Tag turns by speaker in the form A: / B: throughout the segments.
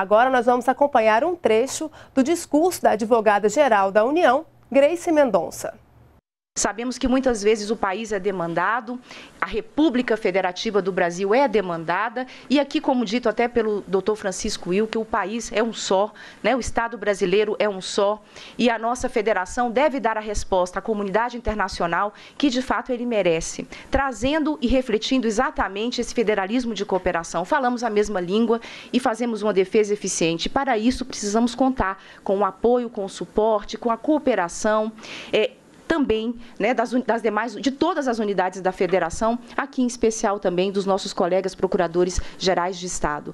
A: Agora nós vamos acompanhar um trecho do discurso da advogada-geral da União, Grace Mendonça. Sabemos que muitas vezes o país é demandado, a República Federativa do Brasil é demandada, e aqui, como dito até pelo doutor Francisco Will, que o país é um só, né? o Estado brasileiro é um só, e a nossa federação deve dar a resposta à comunidade internacional que de fato ele merece, trazendo e refletindo exatamente esse federalismo de cooperação. Falamos a mesma língua e fazemos uma defesa eficiente. Para isso, precisamos contar com o apoio, com o suporte, com a cooperação. É, também né, das, das demais, de todas as unidades da federação, aqui em especial também dos nossos colegas procuradores gerais de Estado.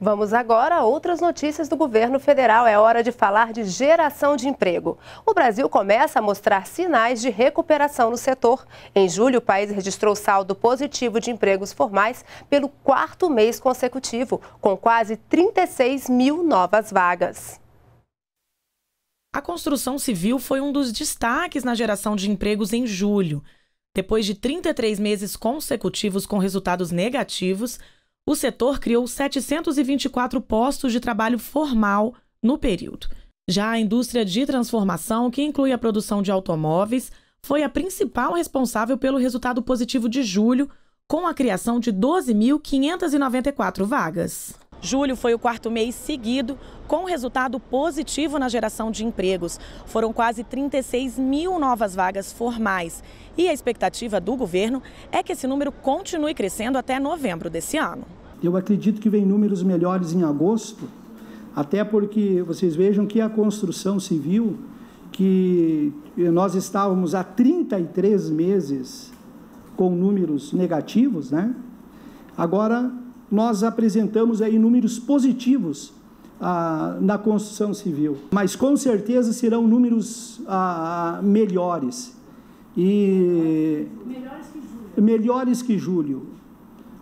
A: Vamos agora a outras notícias do governo federal. É hora de falar de geração de emprego. O Brasil começa a mostrar sinais de recuperação no setor. Em julho, o país registrou saldo positivo de empregos formais pelo quarto mês consecutivo, com quase 36 mil novas vagas.
B: A construção civil foi um dos destaques na geração de empregos em julho. Depois de 33 meses consecutivos com resultados negativos, o setor criou 724 postos de trabalho formal no período. Já a indústria de transformação, que inclui a produção de automóveis, foi a principal responsável pelo resultado positivo de julho, com a criação de 12.594 vagas. Julho foi o quarto mês seguido com resultado positivo na geração de empregos. Foram quase 36 mil novas vagas formais. E a expectativa do governo é que esse número continue crescendo até novembro desse ano.
C: Eu acredito que vem números melhores em agosto, até porque vocês vejam que a construção civil, que nós estávamos há 33 meses com números negativos, né? Agora nós apresentamos aí é, números positivos ah, na construção civil, mas com certeza serão números ah, melhores. E melhores que, julho. melhores que julho.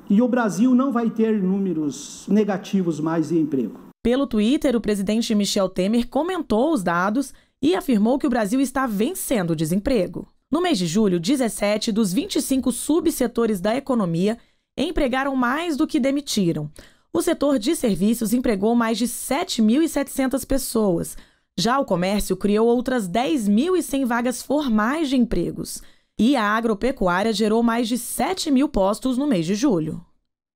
C: E o Brasil não vai ter números negativos mais de emprego.
B: Pelo Twitter, o presidente Michel Temer comentou os dados e afirmou que o Brasil está vencendo o desemprego. No mês de julho, 17 dos 25 subsetores da economia empregaram mais do que demitiram. O setor de serviços empregou mais de 7.700 pessoas. Já o comércio criou outras 10.100 vagas formais de empregos. E a agropecuária gerou mais de 7 mil postos no mês de julho.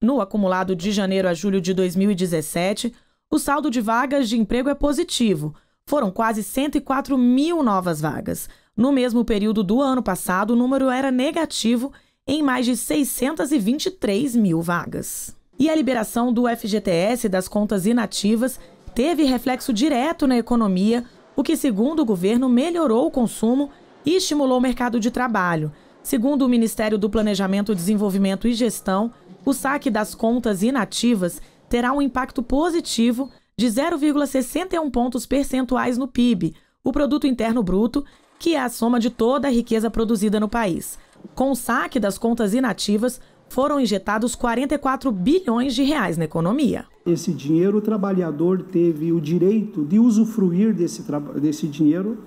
B: No acumulado de janeiro a julho de 2017, o saldo de vagas de emprego é positivo. Foram quase 104 mil novas vagas. No mesmo período do ano passado, o número era negativo em mais de 623 mil vagas. E a liberação do FGTS das contas inativas teve reflexo direto na economia, o que, segundo o governo, melhorou o consumo e estimulou o mercado de trabalho. Segundo o Ministério do Planejamento, Desenvolvimento e Gestão, o saque das contas inativas terá um impacto positivo de 0,61 pontos percentuais no PIB, o produto interno bruto, que é a soma de toda a riqueza produzida no país. Com o saque das contas inativas, foram injetados 44 bilhões de reais na economia.
C: Esse dinheiro, o trabalhador teve o direito de usufruir desse, desse dinheiro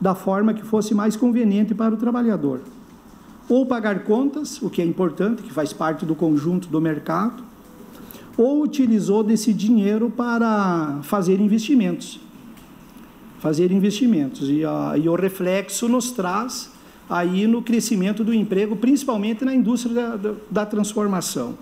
C: da forma que fosse mais conveniente para o trabalhador. Ou pagar contas, o que é importante, que faz parte do conjunto do mercado, ou utilizou desse dinheiro para fazer investimentos. Fazer investimentos. E, a, e o reflexo nos traz aí no crescimento do emprego, principalmente na indústria da, da, da transformação.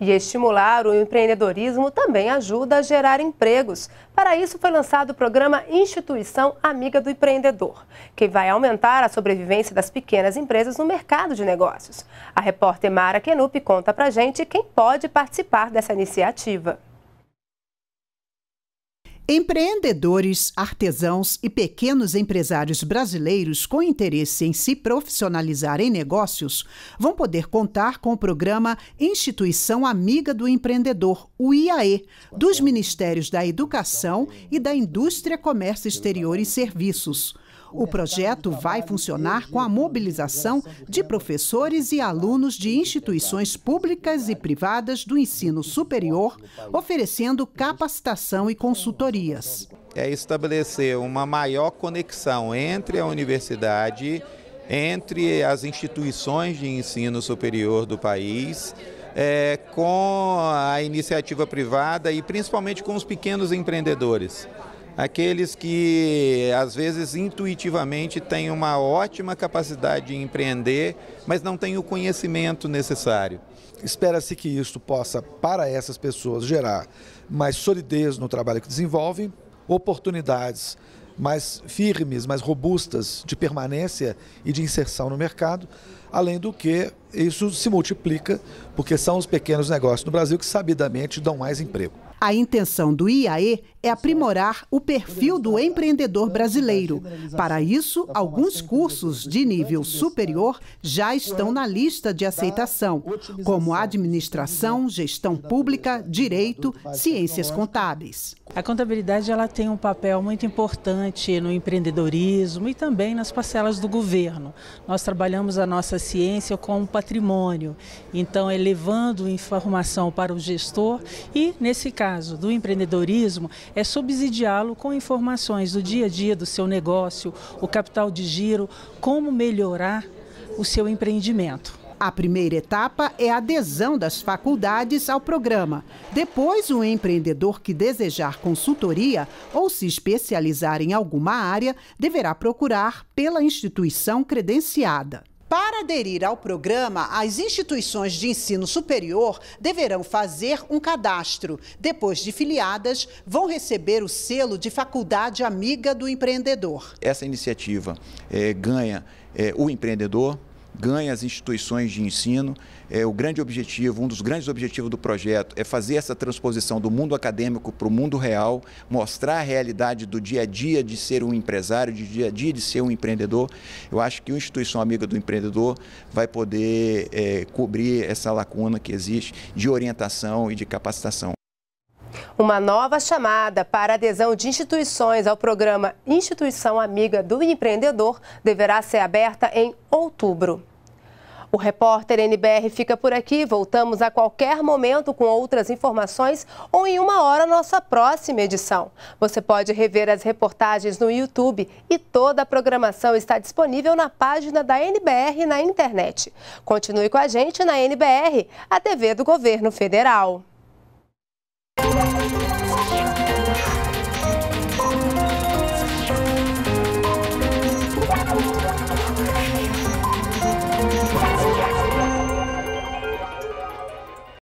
A: E estimular o empreendedorismo também ajuda a gerar empregos. Para isso, foi lançado o programa Instituição Amiga do Empreendedor, que vai aumentar a sobrevivência das pequenas empresas no mercado de negócios. A repórter Mara Kenup conta pra gente quem pode participar dessa iniciativa.
D: Empreendedores, artesãos e pequenos empresários brasileiros com interesse em se profissionalizar em negócios vão poder contar com o programa Instituição Amiga do Empreendedor, o IAE, dos Ministérios da Educação e da Indústria, Comércio Exterior e Serviços. O projeto vai funcionar com a mobilização de professores e alunos de instituições públicas e privadas do ensino superior, oferecendo capacitação e consultorias.
C: É estabelecer uma maior conexão entre a universidade, entre as instituições de ensino superior do país. É, com a iniciativa privada e principalmente com os pequenos empreendedores aqueles que às vezes intuitivamente têm uma ótima capacidade de empreender, mas não têm o conhecimento necessário.
B: Espera-se que isso possa, para essas pessoas, gerar mais solidez no trabalho que desenvolvem, oportunidades mais firmes, mais robustas de permanência e de inserção no mercado, além do que isso se multiplica, porque são os pequenos negócios no Brasil que sabidamente dão mais emprego.
D: A intenção do IAE é aprimorar o perfil do empreendedor brasileiro. Para isso, alguns cursos de nível superior já estão na lista de aceitação, como administração, gestão pública, direito, ciências contábeis. A contabilidade ela tem um papel muito importante no empreendedorismo e também nas parcelas do governo. Nós trabalhamos a nossa ciência como patrimônio, então elevando informação para o gestor e, nesse caso, caso, do empreendedorismo, é subsidiá-lo com informações do dia a dia do seu negócio, o capital de giro, como melhorar o seu empreendimento. A primeira etapa é a adesão das faculdades ao programa. Depois, o empreendedor que desejar consultoria ou se especializar em alguma área deverá procurar pela instituição credenciada. Para aderir ao programa, as instituições de ensino superior deverão fazer um cadastro. Depois de filiadas, vão receber o selo de Faculdade Amiga do Empreendedor.
C: Essa iniciativa é, ganha é, o empreendedor, ganha as instituições de ensino. É o grande objetivo, um dos grandes objetivos do projeto é fazer essa transposição do mundo acadêmico para o mundo real, mostrar a realidade do dia a dia de ser um empresário, do dia a dia de ser um empreendedor. Eu acho que uma instituição amiga do empreendedor vai poder é, cobrir essa lacuna que existe de orientação e de capacitação
A: uma nova chamada para adesão de instituições ao programa Instituição Amiga do Empreendedor deverá ser aberta em outubro. O repórter NBR fica por aqui. Voltamos a qualquer momento com outras informações ou em uma hora nossa próxima edição. Você pode rever as reportagens no YouTube e toda a programação está disponível na página da NBR na internet. Continue com a gente na NBR, a TV do Governo Federal. Thank you.